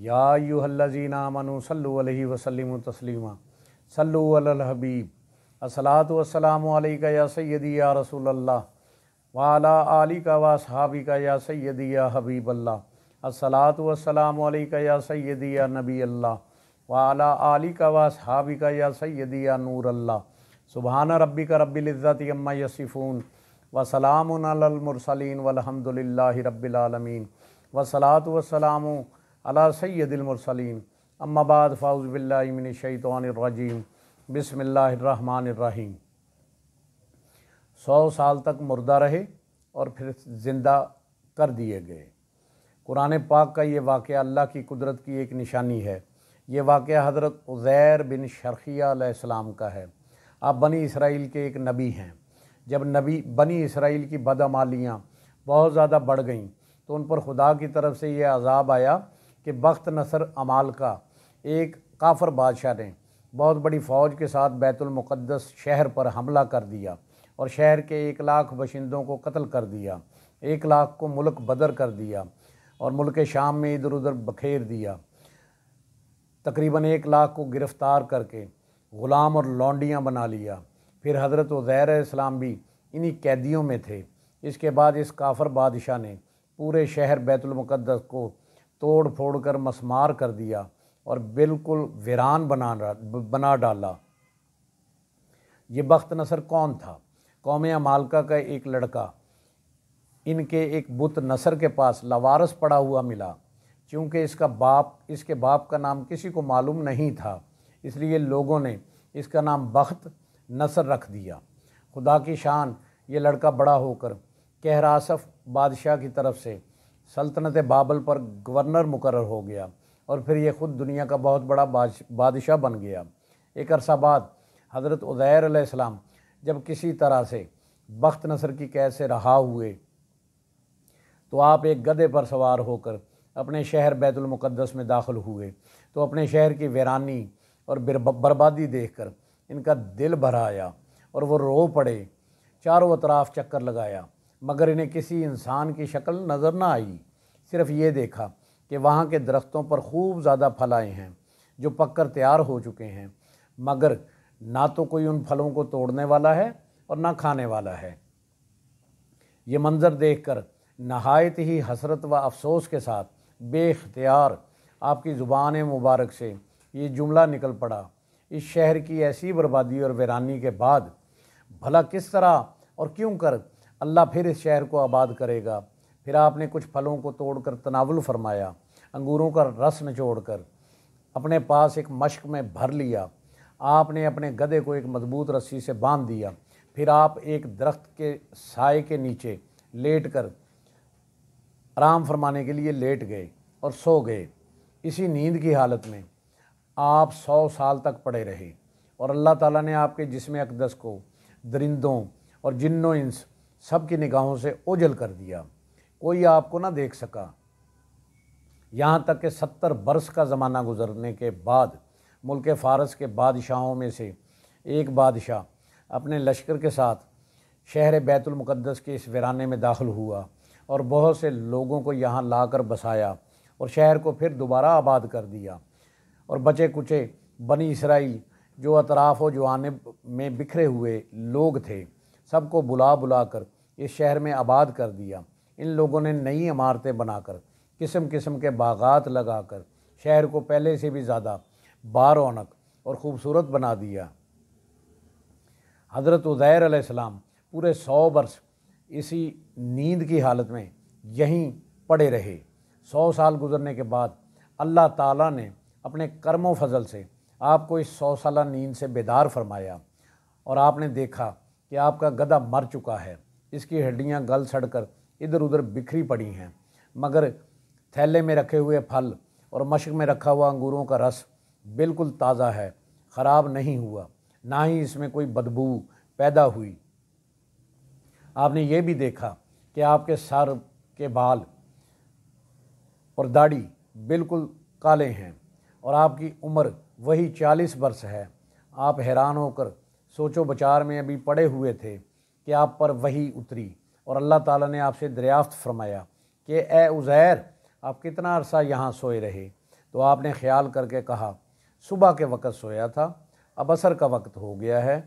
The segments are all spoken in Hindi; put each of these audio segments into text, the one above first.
याजीना मनु सल्लि वसलम तस्लिमा सल्लबीब असलात वसलाम या सैदी या रसूल वाला आली का वा सहाबी का या सैदी या हबीब अल्लाह असलात वसलाम या सैदी या नबी अल्लाह वाला आली का वा सहाबी का या सैदी या नूर अल्लाह सुबहाना रबी का रबीज़त अम्मा यसिफ़ून वसलामसलिन वलहमदिल्ला रबालमीन वसलात वसलामू अला सैदिलमरसलिन अम्माबाद फ़ाउज़बिल्लिमिन शैतवानजीम बसमिल्लाम सौ साल तक मुर्दा रहे और फिर ज़िंदा कर दिए गए कुरान पाक का ये वाक़ अल्लाह की कुदरत की एक निशानी है ये वाक़ हज़रत उज़ैर बिन शर्खियालाम का है आप बनी इसराइल के एक नबी हैं जब नबी बनी इसराइल की बदमालियाँ बहुत ज़्यादा बढ़ गईं तो उन पर खुदा की तरफ से ये अज़ाब आया कि बख्त नसर अमाल का एक काफर बादशाह ने बहुत बड़ी फ़ौज के साथ बैतुलमक़दस शहर पर हमला कर दिया और शहर के एक लाख बशिंदों को कत्ल कर दिया एक लाख को मुल्क बदर कर दिया और मुल्क शाम में इधर उधर बखेर दिया तकरीबन एक लाख को गिरफ़्तार करके ग़ुलाम और लौंडियाँ बना लिया फिर हज़रत ज़ैर इस्लाम भी इन्हीं कैदियों में थे इसके बाद इस काफ़र बादशाह ने पूरे शहर बैतुलमक़दस को तोड़ फोड़ कर मसमार कर दिया और बिल्कुल वीरान बना बना डाला ये बख्त नसर कौन था कौम मालका का एक लड़का इनके एक बुत नसर के पास लवारस पड़ा हुआ मिला क्योंकि इसका बाप इसके बाप का नाम किसी को मालूम नहीं था इसलिए लोगों ने इसका नाम बख्त नसर रख दिया खुदा की शान ये लड़का बड़ा होकर कहरासफ बादशाह की तरफ से सल्तनत बाबल पर गवर्नर मुकर हो गया और फिर ये ख़ुद दुनिया का बहुत बड़ा बादशाह बन गया एक अरसा बाद हज़रत उदैर जब किसी तरह से बख्त नसर की कैद से रहा हुए तो आप एक गधे पर सवार होकर अपने शहर बैतुलमक़दस में दाखिल हुए तो अपने शहर की वीरानी और बर्बादी देखकर इनका दिल भर आया और वो रो पड़े चारों अतराफ चक्कर लगाया मगर इन्हें किसी इंसान की शक्ल नज़र ना आई सिर्फ ये देखा कि वहाँ के दरख्तों पर खूब ज़्यादा फल आए हैं जो पककर तैयार हो चुके हैं मगर ना तो कोई उन फलों को तोड़ने वाला है और ना खाने वाला है ये मंज़र देख कर नहायत ही हसरत व अफसोस के साथ बेख्तियार आपकी ज़ुबान मुबारक से ये जुमला निकल पड़ा इस शहर की ऐसी बर्बादी और वीरानी के बाद भला किस तरह और क्यों कर अल्लाह फिर इस शहर को आबाद करेगा फिर आपने कुछ फलों को तोड़कर तनावल फरमाया अंगूरों का रस निचोड़कर अपने पास एक मश्क में भर लिया आपने अपने गधे को एक मजबूत रस्सी से बांध दिया फिर आप एक दरख्त के साय के नीचे लेट कर आराम फरमाने के लिए लेट गए और सो गए इसी नींद की हालत में आप सौ साल तक पड़े रहे और अल्लाह ताला ने आपके जिसम अकदस को दरिंदों और जिन्नो इंस सब की निगाहों से ओझल कर दिया कोई आपको ना देख सका यहाँ तक कि सत्तर बरस का ज़माना गुजरने के बाद मुल्क फ़ारस के बादशाहों में से एक बादशाह अपने लश्कर के साथ शहर बैतुलमक़दस के इस वराने में दाखिल हुआ और बहुत से लोगों को यहाँ ला कर बसाया और शहर को फिर दोबारा आबाद कर दिया और बचे कुचे बनी इसराइल जो अतराफ़ व जवानब में बिखरे हुए लोग थे सबको बुला बुला कर इस शहर में आबाद कर दिया इन लोगों ने नई इमारतें बनाकर किस्म किस्म के बागात लगाकर शहर को पहले से भी ज़्यादा बार रौनक और ख़ूबसूरत बना दिया हज़रत उज़ैर आसमाम पूरे सौ बरस इसी नींद की हालत में यहीं पड़े रहे सौ साल गुजरने के बाद अल्लाह ताला ने अपने कर्मो फजल से आपको इस सौ साल नींद से बेदार फरमाया और आपने देखा कि आपका गधा मर चुका है इसकी हड्डियाँ गल सड़कर इधर उधर बिखरी पड़ी हैं मगर थैले में रखे हुए फल और मशक में रखा हुआ अंगूरों का रस बिल्कुल ताज़ा है ख़राब नहीं हुआ ना ही इसमें कोई बदबू पैदा हुई आपने ये भी देखा कि आपके सर के बाल और दाढ़ी बिल्कुल काले हैं और आपकी उम्र वही चालीस वर्ष है आप हैरान होकर सोचो बचार में अभी पड़े हुए थे कि आप पर वही उतरी और अल्लाह ताला ने आपसे दरियाफ्त फरमाया कि ए उज़ैर आप कितना अरसा यहाँ सोए रहे तो आपने ख्याल करके कहा सुबह के वक़्त सोया था अब असर का वक्त हो गया है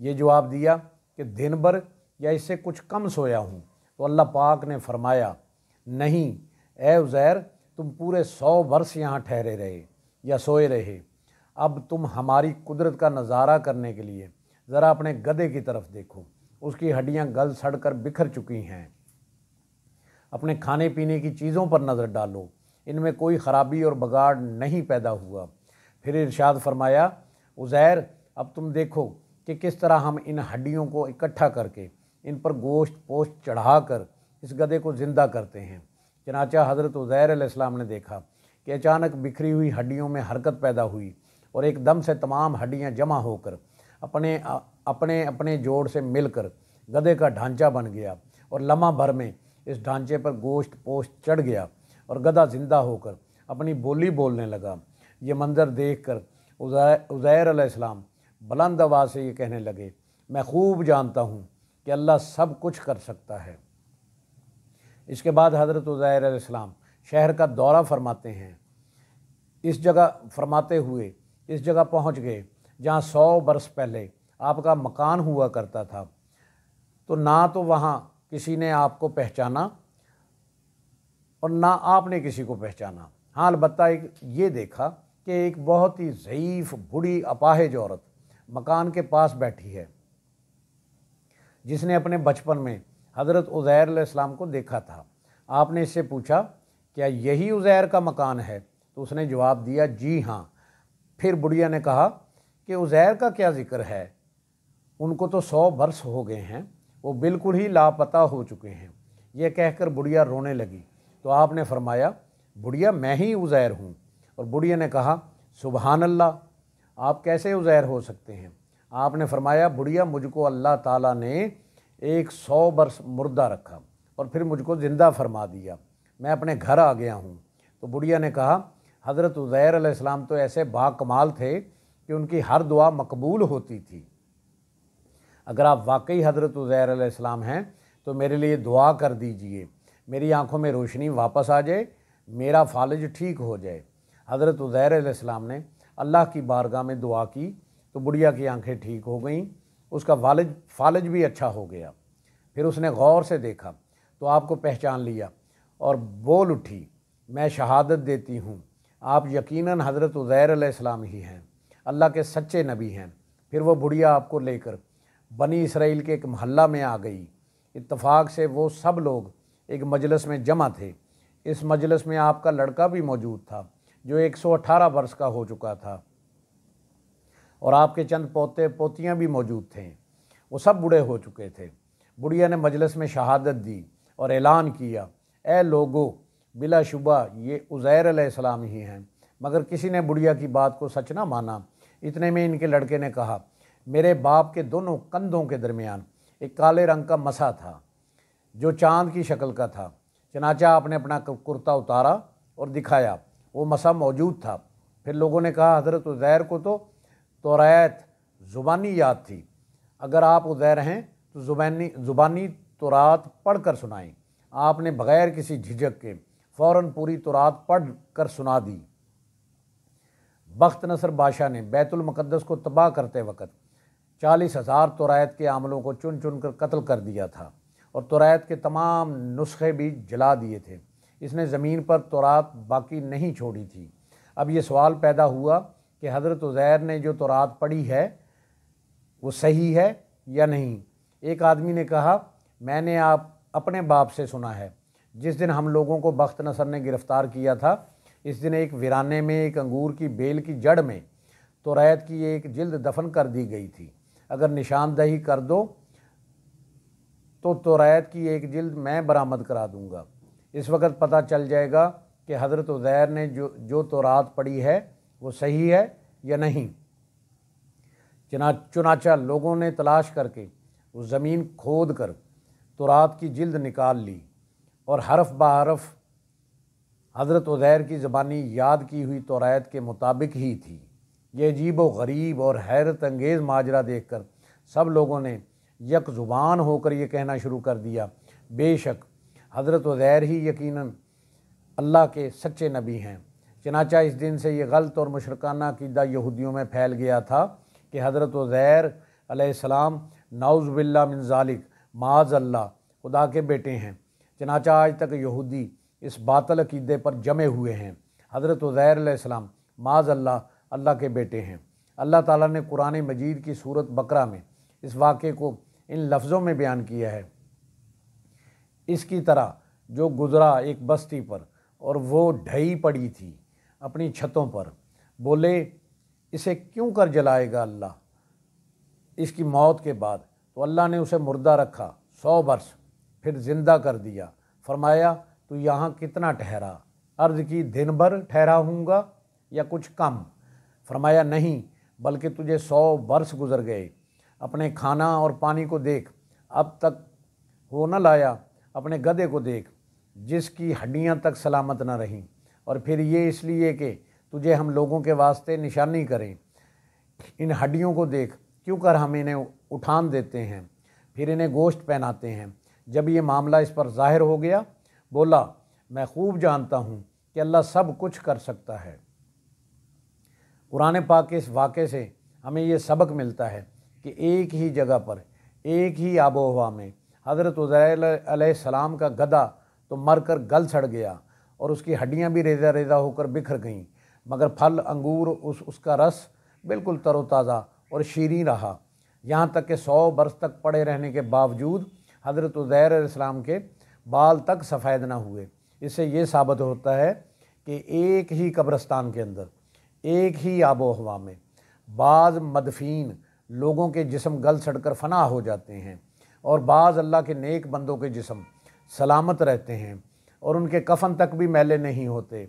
ये जवाब दिया कि दिन भर या इससे कुछ कम सोया हूँ तो अल्लाह पाक ने फरमाया नहीं ए उज़ैर तुम पूरे सौ वर्ष यहाँ ठहरे रहे या सोए रहे अब तुम हमारी कुदरत का नज़ारा करने के लिए ज़रा अपने गधे की तरफ देखो उसकी हड्डियां गल सड़कर बिखर चुकी हैं अपने खाने पीने की चीज़ों पर नज़र डालो इनमें कोई ख़राबी और बगाड़ नहीं पैदा हुआ फिर इरशाद फरमाया उज़ैर अब तुम देखो कि किस तरह हम इन हड्डियों को इकट्ठा करके इन पर गोश्त पोश्त चढ़ा कर इस गधे को ज़िंदा करते हैं चनाचा हज़रत उज़ैर अलैहिस्सलाम ने देखा कि अचानक बिखरी हुई हड्डियों में हरकत पैदा हुई और एकदम से तमाम हड्डियाँ जमा होकर अपने अपने अपने जोड़ से मिलकर गधे का ढांचा बन गया और लम्हा भर में इस ढांचे पर गोश्त पोश्त चढ़ गया और गधा जिंदा होकर अपनी बोली बोलने लगा ये मंज़र देख कर उज़ैर बुलंद आवाज़ से ये कहने लगे मैं खूब जानता हूँ कि अल्लाह सब कुछ कर सकता है इसके बाद हज़रत उज़ैर अलैहिस्सलाम शहर का दौरा फरमाते हैं इस जगह फरमाते हुए इस जगह पहुँच गए जहाँ सौ बरस पहले आपका मकान हुआ करता था तो ना तो वहाँ किसी ने आपको पहचाना और ना आपने किसी को पहचाना हाँ अलबत् एक ये देखा कि एक बहुत ही ज़यीफ़ बूढ़ी अपाहिज औरत मकान के पास बैठी है जिसने अपने बचपन में हज़रत उज़ैर इस्लाम को देखा था आपने इससे पूछा क्या यही उज़ैर का मकान है तो उसने जवाब दिया जी हाँ फिर बुढ़िया ने कहा कि उज़ैर का क्या ज़िक्र है उनको तो सौ वर्ष हो गए हैं वो बिल्कुल ही लापता हो चुके हैं ये कहकर बुढ़िया रोने लगी तो आपने फरमाया बुढ़िया मैं ही उज़ैर हूँ और बुढ़िया ने कहा सुबहान अल्लाह आप कैसे उज़ैर हो सकते हैं आपने फरमाया बुढ़िया मुझको अल्लाह ताला ने एक सौ वर्ष मुर्दा रखा और फिर मुझको ज़िंदा फरमा दिया मैं अपने घर आ गया हूँ तो बुढ़िया ने कहा हज़रत उज़ैर अलैहिस्सलाम तो ऐसे बाकमाल थे कि उनकी हर दुआ मकबूल होती थी अगर आप वाकई हज़रत उज़ैर इस्लाम हैं तो मेरे लिए दुआ कर दीजिए मेरी आँखों में रोशनी वापस आ जाए मेरा फालज ठीक हो जाए हज़रत उज़ैर इस्लाम ने अल्लाह की बारगाह में दुआ की तो बुढ़िया की आंखें ठीक हो गईं उसका वालज फालज भी अच्छा हो गया फिर उसने गौर से देखा तो आपको पहचान लिया और बोल उठी मैं शहादत देती हूँ आप यकीनन हज़रत उज़ैर इस्लाम ही हैं अल्लाह के सच्चे नबी हैं फिर वो बुढ़िया आपको लेकर बनी इसराइल के एक महल्ला में आ गई इतफाक़ से वो सब लोग एक मजलस में जमा थे इस मजलस में आपका लड़का भी मौजूद था जो 118 वर्ष का हो चुका था और आपके चंद पोते पोतियाँ भी मौजूद थे वो सब बूढ़े हो चुके थे बुढ़िया ने मजलिस में शहादत दी और ऐलान किया ए लोगो बिला शुबा ये उज़ैर सलाम ही हैं मगर किसी ने बुढ़िया की बात को सच ना माना इतने में इनके लड़के ने कहा मेरे बाप के दोनों कंधों के दरमियान एक काले रंग का मसा था जो चांद की शक्ल का था चनाचा आपने अपना कुर्ता उतारा और दिखाया वो मसा मौजूद था फिर लोगों ने कहा हज़रत उज़ैर को तो तोरात ज़ुबानी याद थी अगर आप उज़ैर हैं तो ज़ुबानी ज़ुबानी तोरात पढ़ कर सुनाएं आपने बग़ैर किसी झिझक के फ़ौर पूरी तोरात पढ़ कर सुना दी बख्त नसर बादशाह ने बैतुलमक़दस को तबाह करते वक़्त चालीस हज़ार तोरायत के आमलों को चुन चुन कर कत्ल कर दिया था और तोरायत के तमाम नुस्खे भी जला दिए थे इसने ज़मीन पर तोरात बाकी नहीं छोड़ी थी अब ये सवाल पैदा हुआ कि हज़रत उज़ैर ने जो तोरात पढ़ी है वो सही है या नहीं एक आदमी ने कहा मैंने आप अपने बाप से सुना है जिस दिन हम लोगों को बख्त नसर ने गिरफ़्तार किया था इस दिन एक वीराने में एक अंगूर की बेल की जड़ में तो रैत की एक जिल्द दफन कर दी गई थी अगर निशानदही कर दो तो तौरात की एक जिल्द मैं बरामद करा दूँगा इस वक्त पता चल जाएगा कि हज़रत उज़ैर ने जो जो तोरात पढ़ी है वो सही है या नहीं चना चुनाचा लोगों ने तलाश करके उस ज़मीन खोद कर तोरात की जिल्द निकाल ली और हरफ बरफ हज़रत उज़ैर की ज़बानी याद की हुई तोरात के मुताबिक ही थी ये अजीब व गरीब और हैरत अंगेज़ माजरा देख कर सब लोगों ने यक ज़ुबान होकर यह कहना शुरू कर दिया बेशक हज़रत वज़ैर ही यकीनन अल्लाह के सच्चे नबी हैं चनाचा इस दिन से ये गलत और मशरकाना कीदा यहूदियों में फैल गया था कि हज़रत वज़ैर आसमाम नाउज़बिल्ला मिनजालिक माज अल्लाह खुदा के बेटे हैं चनाचा आज तक यहूदी इस बातल अकीदे पर जमे हुए हैं हज़रत वज़ैर अलैहिस्सलाम माज अल्लाह अल्लाह के बेटे हैं अल्लाह ताला ने कुरान मजीद की सूरत बकरा में इस वाक़े को इन लफ्ज़ों में बयान किया है इसकी तरह जो गुज़रा एक बस्ती पर और वो ढही पड़ी थी अपनी छतों पर बोले इसे क्यों कर जलाएगा अल्लाह इसकी मौत के बाद तो अल्लाह ने उसे मुर्दा रखा सौ वर्ष फिर ज़िंदा कर दिया फरमाया तो यहाँ कितना ठहरा अर्ज़ की दिन भर ठहरा हूँगा या कुछ कम फरमाया नहीं बल्कि तुझे सौ वर्ष गुजर गए अपने खाना और पानी को देख अब तक हो न लाया अपने गधे को देख जिसकी हड्डियां तक सलामत न रहीं और फिर ये इसलिए कि तुझे हम लोगों के वास्ते निशानी करें इन हड्डियों को देख क्यों कर हम इन्हें उठान देते हैं फिर इन्हें गोश्त पहनाते हैं जब ये मामला इस पर जाहिर हो गया बोला मैं खूब जानता हूँ कि अल्लाह सब कुछ कर सकता है कुरान पाक के इस वाक़े से हमें ये सबक मिलता है कि एक ही जगह पर एक ही आबो हवा में हज़रत उज़ैलम का गधा तो मर कर गल सड़ गया और उसकी हड्डियाँ भी रेजा रेजा होकर बिखर गईं मगर फल अंगूर उस उसका रस बिल्कुल तरोताज़ा और शीरी रहा यहाँ तक कि सौ बरस तक पड़े रहने के बावजूद हज़रत उज़ैर के बाल तक सफ़ेद ना हुए इससे ये साबित होता है कि एक ही कब्रस्तान के अंदर एक ही आबो हवा में बाज़ मदफीन लोगों के जिसम गल सड़ कर फना हो जाते हैं और बाज़ अल्लाह के नेक बंदों के जिसम सलामत रहते हैं और उनके कफन तक भी मैले नहीं होते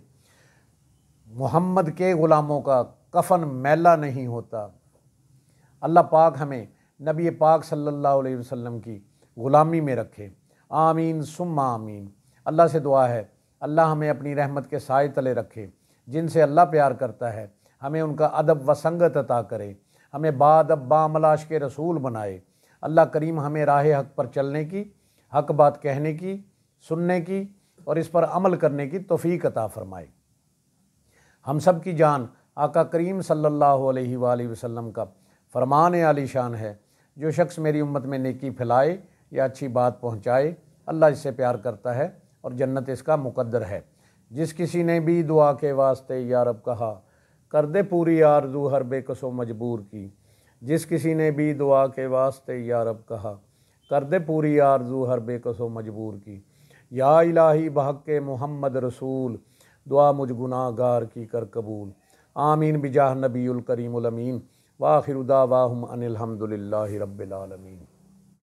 मोहम्मद के ग़ुलामों का कफन मैला नहीं होता अल्लाह पाक हमें नबी पाक सल्लल्लाहु अलैहि वसल्लम की ग़ुलामी में रखे आमीन सुम्मा आमीन अल्लाह से दुआ है अल्लाह हमें अपनी रहमत के साय तले रखे जिनसे अल्लाह प्यार करता है हमें उनका अदब व संगत अता करे हमें बादब बामलाश के रसूल बनाए अल्लाह करीम हमें राह हक पर चलने की हक बात कहने की सुनने की और इस पर अमल करने की तोफ़ी अता फ़रमाए हम सब की जान आका करीम सल्लल्लाहु अलैहि वसल्लम का फरमान आली शान है जो शख्स मेरी उम्मत में नेकी फैलाए या अच्छी बात पहुँचाए अल्लाह इससे प्यार करता है और जन्नत इसका मुकद्दर है जिस किसी ने भी दुआ के वास्ते यारब कहा कर दे पूरी आरजू हर बेकसो मजबूर की जिस किसी ने भी दुआ के वास्ते यारब कहा कर दे पूरी आरजू हर बेकसो मजबूर की या इलाही बहक के मोहम्मद रसूल दुआ मुझ गुनागार की कर कबूल आमीन बिजाह नबील वाखिर उदा वाहम अनिलहमदिल्ला रबालमीन